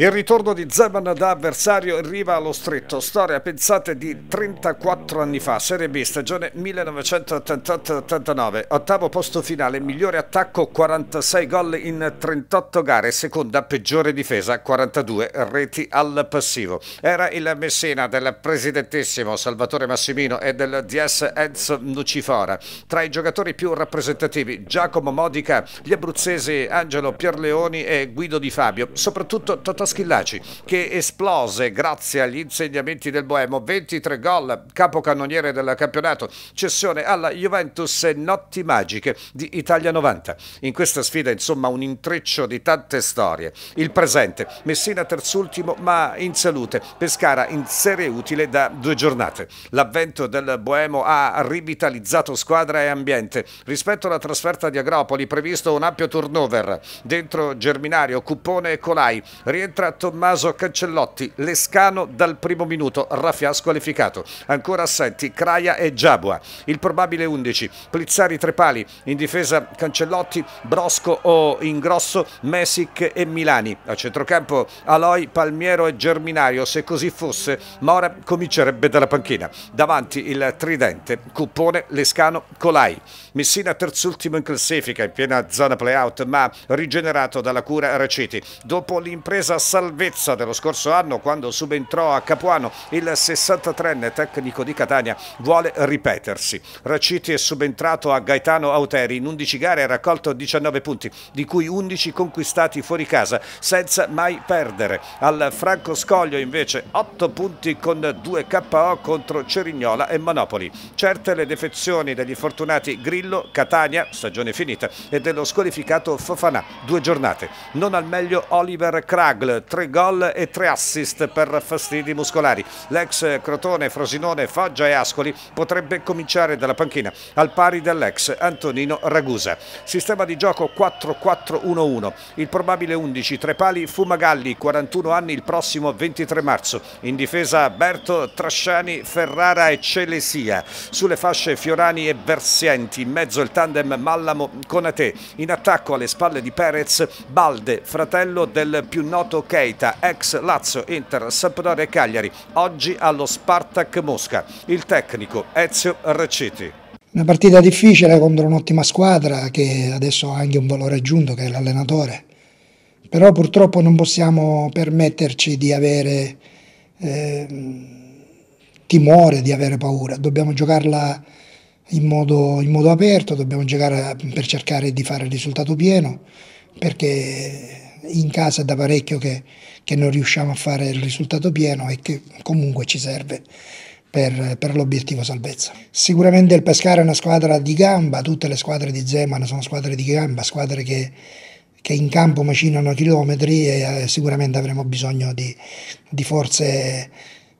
Il ritorno di Zeman da avversario arriva allo stretto. Storia, pensate, di 34 anni fa. Serie B, stagione 1988-89. Ottavo posto finale, migliore attacco, 46 gol in 38 gare. Seconda, peggiore difesa, 42 reti al passivo. Era il Messina del presidentissimo Salvatore Massimino e del DS Enzo Nucifora. Tra i giocatori più rappresentativi, Giacomo Modica, gli abruzzesi Angelo Pierleoni e Guido Di Fabio. Soprattutto Totò Schillaci che esplose grazie agli insegnamenti del Boemo, 23 gol, capocannoniere del campionato, cessione alla Juventus e notti magiche di Italia 90. In questa sfida insomma un intreccio di tante storie, il presente, Messina terzultimo ma in salute, Pescara in serie utile da due giornate. L'avvento del Boemo ha rivitalizzato squadra e ambiente. Rispetto alla trasferta di Agropoli previsto un ampio turnover, dentro Germinario, Cuppone e Colai, rientra entra Tommaso Cancellotti, Lescano dal primo minuto, Raffia squalificato, ancora assenti Craia e Giabua, il probabile 11, Plizzari tre pali, in difesa Cancellotti, Brosco o in grosso, Mesic e Milani, a centrocampo Aloy, Palmiero e Germinario, se così fosse Mora comincerebbe dalla panchina, davanti il tridente, Cuppone, Lescano, Colai, Messina terzultimo in classifica in piena zona playout ma rigenerato dalla cura Raciti. dopo l'impresa salvezza dello scorso anno quando subentrò a Capuano il 63enne tecnico di Catania vuole ripetersi. Raciti è subentrato a Gaetano Auteri in 11 gare e ha raccolto 19 punti di cui 11 conquistati fuori casa senza mai perdere. Al Franco Scoglio invece 8 punti con 2 KO contro Cerignola e Monopoli. Certe le defezioni degli fortunati Grillo, Catania, stagione finita, e dello squalificato Fofanà, due giornate. Non al meglio Oliver Kragl tackle, 3 gol e 3 assist per fastidi muscolari. L'ex Crotone, Frosinone, Foggia e Ascoli potrebbe cominciare dalla panchina al pari dell'ex Antonino Ragusa. Sistema di gioco 4-4-1-1, il probabile 11, tre pali Fumagalli, 41 anni il prossimo 23 marzo, in difesa Berto, Trasciani, Ferrara e Celesia, sulle fasce Fiorani e Versienti, in mezzo il tandem Mallamo-Conate, in attacco alle spalle di Perez, Balde, fratello del più noto Renato Keita, ex Lazio, Inter, Sampdoria e Cagliari, oggi allo Spartak Mosca. Il tecnico Ezio Reciti. Una partita difficile contro un'ottima squadra che adesso ha anche un valore aggiunto che è l'allenatore. Però purtroppo non possiamo permetterci di avere eh, timore, di avere paura. Dobbiamo giocarla in modo, in modo aperto, dobbiamo giocare per cercare di fare il risultato pieno perché in casa da parecchio che, che, non riusciamo a fare il risultato pieno e che comunque ci serve per, per l'obiettivo salvezza. Sicuramente il Pescara è una squadra di gamba, tutte le squadre di Zeman sono squadre di gamba, squadre che, che in campo macinano chilometri e eh, sicuramente avremo bisogno di, di forze,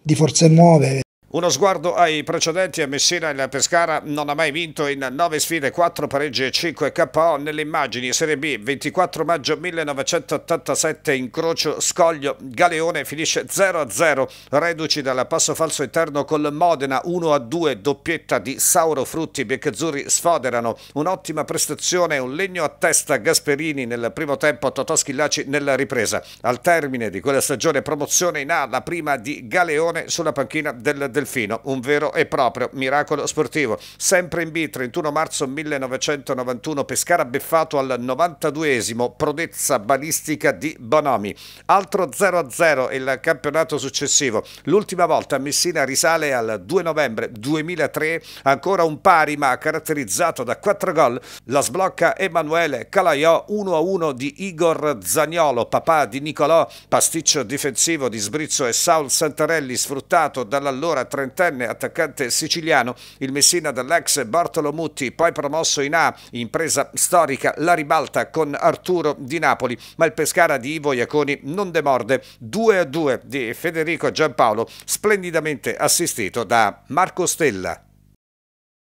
di forze nuove. Uno sguardo ai precedenti a Messina e il Pescara non ha mai vinto in 9 sfide, 4 pareggi e 5 KO nelle immagini Serie B 24 maggio 1987 incrocio Scoglio Galeone finisce 0-0 reduci dal passo falso interno col Modena 1-2 doppietta di Sauro Frutti Biancazzurri sfoderano un'ottima prestazione un legno a testa Gasperini nel primo tempo Totò Schillaci nella ripresa al termine di quella stagione promozione in A la prima di Galeone sulla panchina del Delfino, un vero e proprio miracolo sportivo. Sempre in B, 31 marzo 1991, Pescara beffato al 92esimo, prodezza balistica di Bonomi. Altro 0-0 il campionato successivo. L'ultima volta Messina risale al 2 novembre 2003, ancora un pari ma caratterizzato da 4 gol. La sblocca Emanuele Calaiò 1-1 di Igor Zagnolo, papà di Nicolò, pasticcio difensivo di Sbrizzo e Saul Santarelli sfruttato dall'allora trentenne attaccante siciliano, il Messina dall'ex Mutti, poi promosso in A, impresa storica, la ribalta con Arturo Di Napoli, ma il Pescara di Ivo Iaconi non demorde, 2 a 2 di Federico Giampaolo, splendidamente assistito da Marco Stella.